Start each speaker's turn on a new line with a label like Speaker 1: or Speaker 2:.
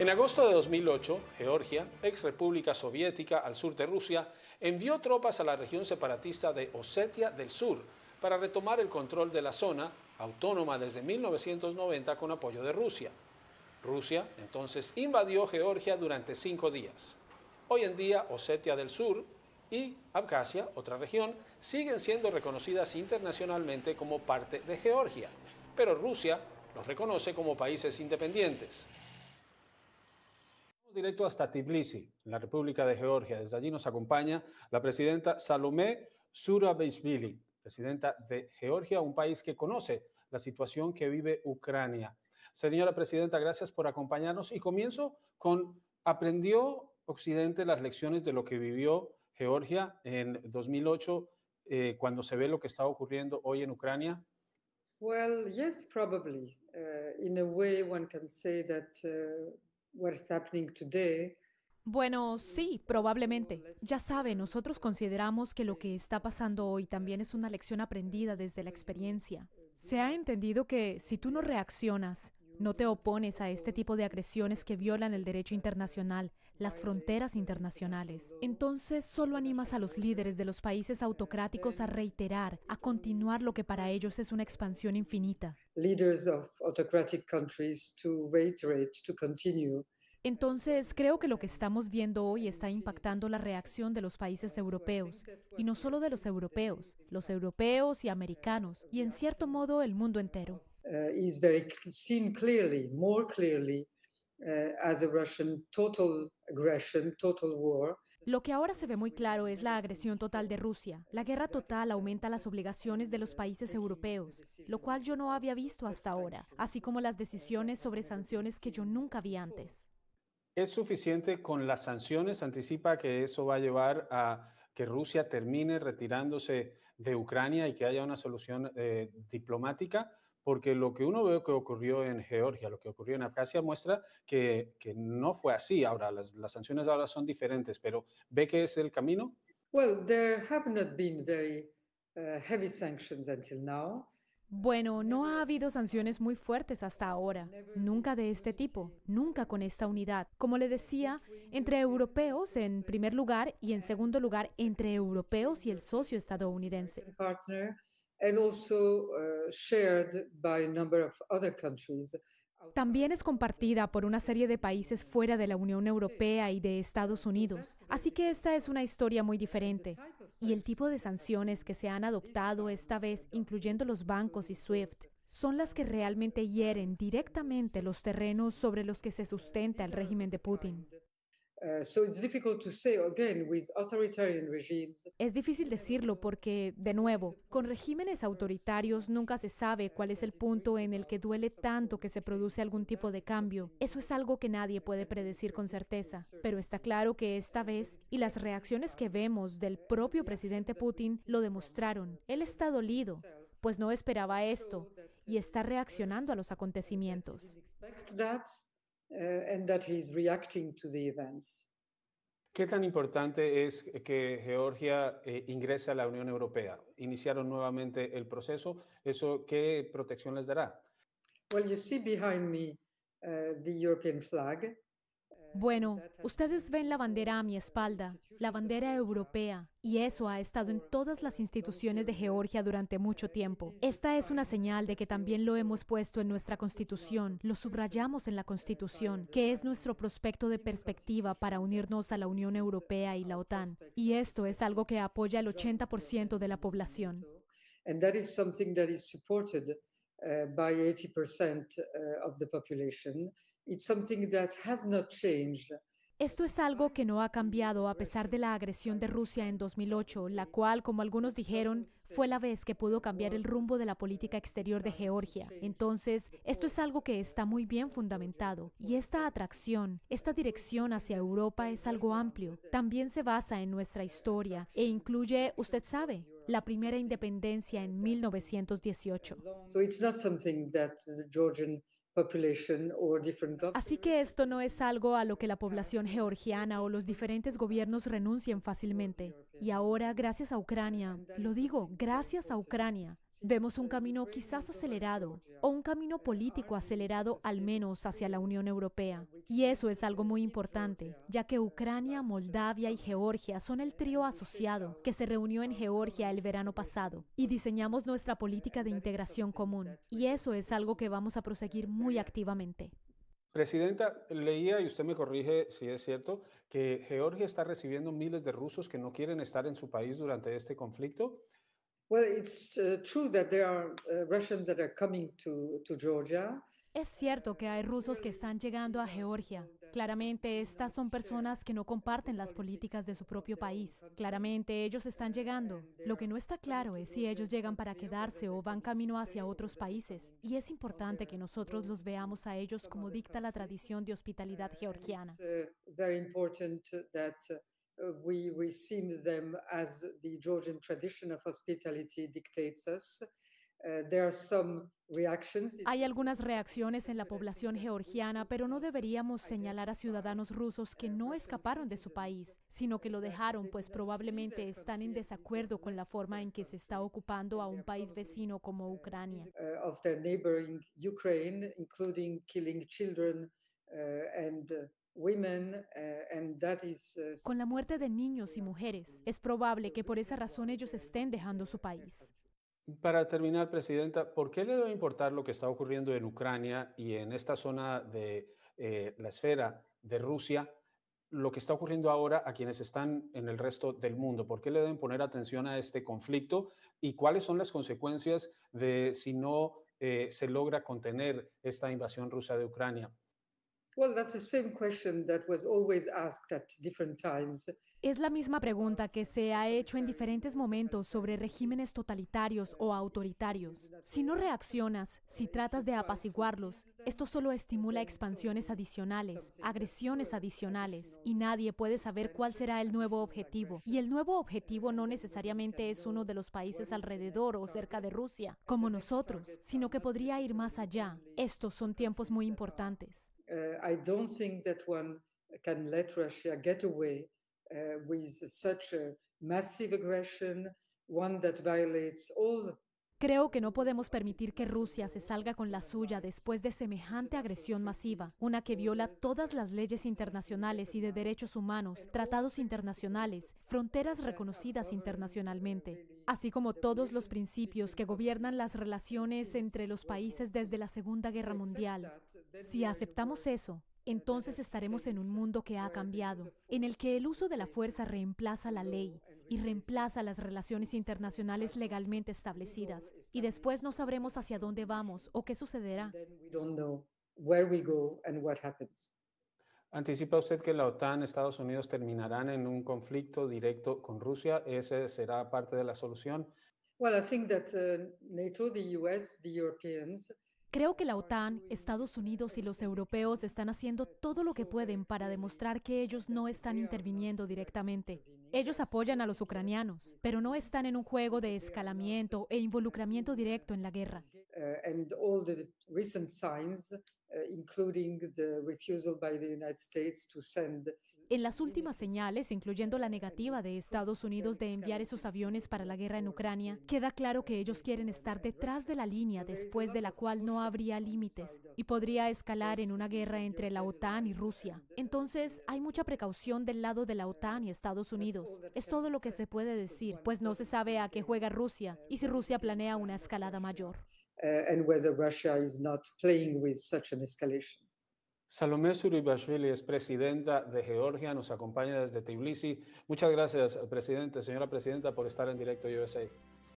Speaker 1: En agosto de 2008, Georgia, ex república soviética al sur de Rusia, envió tropas a la región separatista de Osetia del Sur para retomar el control de la zona, autónoma desde 1990 con apoyo de Rusia. Rusia entonces invadió Georgia durante cinco días. Hoy en día, Osetia del Sur y Abjasia, otra región, siguen siendo reconocidas internacionalmente como parte de Georgia, pero Rusia los reconoce como países independientes. Directo hasta Tbilisi, en la República de Georgia. Desde allí nos acompaña la presidenta Salomé Surabishvili, presidenta de Georgia, un país que conoce la situación que vive Ucrania. Señora presidenta, gracias por acompañarnos y comienzo con ¿aprendió Occidente las lecciones de lo que vivió Georgia en 2008 eh, cuando se ve lo que está ocurriendo hoy en Ucrania?
Speaker 2: Well, yes, probably. Uh, in a way, one can say that uh,
Speaker 3: bueno, sí, probablemente. Ya sabe, nosotros consideramos que lo que está pasando hoy también es una lección aprendida desde la experiencia. Se ha entendido que si tú no reaccionas, no te opones a este tipo de agresiones que violan el derecho internacional, las fronteras internacionales. Entonces solo animas a los líderes de los países autocráticos a reiterar, a continuar lo que para ellos es una expansión infinita. Entonces, creo que lo que estamos viendo hoy está impactando la reacción de los países europeos, y no solo de los europeos, los europeos y americanos, y en cierto modo el mundo entero. Lo que ahora se ve muy claro es la agresión total de Rusia. La guerra total aumenta las obligaciones de los países europeos, lo cual yo no había visto hasta ahora, así como las decisiones sobre sanciones que yo nunca vi antes.
Speaker 1: ¿Es suficiente con las sanciones? ¿Anticipa que eso va a llevar a que Rusia termine retirándose de Ucrania y que haya una solución eh, diplomática? porque lo que uno ve que ocurrió en Georgia, lo que ocurrió en Abjasia, muestra que, no fue así. Ahora, las, sanciones ahora son diferentes, pero ¿ve que es el camino?
Speaker 2: Uh,
Speaker 3: bueno, no ha habido sanciones muy fuertes hasta ahora, nunca de este tipo, nunca con esta unidad. Como le decía, entre europeos en primer lugar y en segundo lugar entre europeos y el socio estadounidense. También es compartida por una serie de países fuera de la Unión Europea y de Estados Unidos. Así que esta es una historia muy diferente. Y el tipo de sanciones que se han adoptado esta vez, incluyendo los bancos y SWIFT, son las que realmente hieren directamente los terrenos sobre los que se sustenta el régimen de Putin. Es difícil decirlo porque, de nuevo, con regímenes autoritarios nunca se sabe cuál es el punto en el que duele tanto que se produce algún tipo de cambio. Eso es algo que nadie puede predecir con certeza, pero está claro que esta vez, y las reacciones que vemos del propio presidente Putin lo demostraron, él está dolido, pues no esperaba esto y está reaccionando a los acontecimientos.
Speaker 2: Eh, and that he's reacting to the events.
Speaker 1: ¿Qué tan importante es que Georgia eh, ingrese a la Unión Europea? Iniciaron nuevamente el proceso. ¿Eso qué protección les dará?
Speaker 2: Well, you see behind me uh, the European flag.
Speaker 3: Bueno, ustedes ven la bandera a mi espalda, la bandera europea, y eso ha estado en todas las instituciones de Georgia durante mucho tiempo. Esta es una señal de que también lo hemos puesto en nuestra constitución, lo subrayamos en la constitución, que es nuestro prospecto de perspectiva para unirnos a la Unión Europea y la OTAN. Y esto es algo que apoya el 80% de la población. Esto es algo que no ha cambiado a pesar de la agresión de Rusia en 2008, la cual, como algunos dijeron, fue la vez que pudo cambiar el rumbo de la política exterior de Georgia. Entonces, esto es algo que está muy bien fundamentado. Y esta atracción, esta dirección hacia Europa es algo amplio. También se basa en nuestra historia e incluye, usted sabe, la primera independencia en 1918. Así que esto no es algo a lo que la población georgiana o los diferentes gobiernos renuncien fácilmente. Y ahora, gracias a Ucrania, lo digo, gracias a Ucrania, vemos un camino quizás acelerado o un camino político acelerado al menos hacia la Unión Europea. Y eso es algo muy importante, ya que Ucrania, Moldavia y Georgia son el trío asociado que se reunió en Georgia el verano pasado y diseñamos nuestra política de integración común. Y eso es algo que vamos a proseguir muy muy activamente.
Speaker 1: Presidenta, leía, y usted me corrige si es cierto, que Georgia está recibiendo miles de rusos que no quieren estar en su país durante este conflicto
Speaker 3: es cierto que hay rusos que están llegando a Georgia. Claramente estas son personas que no comparten las políticas de su propio país. Claramente ellos están llegando. Lo que no está claro es si ellos llegan para quedarse o van camino hacia otros países. Y es importante que nosotros los veamos a ellos como dicta la tradición de hospitalidad georgiana. Hay algunas reacciones en la población georgiana, pero no deberíamos señalar a ciudadanos rusos que no escaparon de su país, sino que lo dejaron, pues probablemente están en desacuerdo con la forma en que se está ocupando a un país vecino como Ucrania. Eh, eh, Con la muerte de niños y eh, mujeres, es probable que por esa razón ellos estén dejando su país.
Speaker 1: Para terminar, Presidenta, ¿por qué le debe importar lo que está ocurriendo en Ucrania y en esta zona de la esfera de Rusia, lo que está ocurriendo ahora a quienes están en el resto del mundo? ¿Por qué le deben poner atención a este conflicto y cuáles son las consecuencias de si no se logra contener esta invasión rusa de Ucrania?
Speaker 3: Es la misma pregunta que se ha hecho en diferentes momentos sobre regímenes totalitarios o autoritarios. Si no reaccionas, si tratas de apaciguarlos, esto solo estimula expansiones adicionales, agresiones adicionales, y nadie puede saber cuál será el nuevo objetivo. Y el nuevo objetivo no necesariamente es uno de los países alrededor o cerca de Rusia, como nosotros, sino que podría ir más allá. Estos son tiempos muy importantes. Uh, I don't
Speaker 2: think that one can let Russia get away uh, with such a massive aggression, one that violates all
Speaker 3: Creo que no podemos permitir que Rusia se salga con la suya después de semejante agresión masiva, una que viola todas las leyes internacionales y de derechos humanos, tratados internacionales, fronteras reconocidas internacionalmente, así como todos los principios que gobiernan las relaciones entre los países desde la Segunda Guerra Mundial. Si aceptamos eso, entonces estaremos en un mundo que ha cambiado, en el que el uso de la fuerza reemplaza la ley, y reemplaza las relaciones internacionales legalmente establecidas. Y después no sabremos hacia dónde vamos o qué sucederá.
Speaker 1: ¿Anticipa usted que la OTAN, Estados Unidos terminarán en un conflicto directo con Rusia? ¿Ese será parte de la solución?
Speaker 3: Well, I think uh, NATO,
Speaker 2: the US, the
Speaker 3: Creo que la OTAN, Estados Unidos y los europeos están haciendo todo lo que pueden para demostrar que ellos no están interviniendo directamente. Ellos apoyan a los ucranianos, pero no están en un juego de escalamiento e involucramiento directo en la guerra. Eh, en las últimas señales, incluyendo la negativa de Estados Unidos de enviar esos aviones para la guerra en Ucrania, queda claro que ellos quieren estar detrás de la línea después de la cual no habría límites y podría escalar en una guerra entre la OTAN y Rusia. Entonces, hay mucha precaución del lado de la OTAN y Estados Unidos. Es todo lo que se puede decir, pues no se sabe a qué juega Rusia y si Rusia planea una escalada mayor.
Speaker 2: Eh, and whether Russia is not playing with such an
Speaker 1: Salomé Suribashvili es presidenta de Georgia, nos acompaña desde Tbilisi. Muchas gracias, presidente, señora presidenta, por estar en directo USA.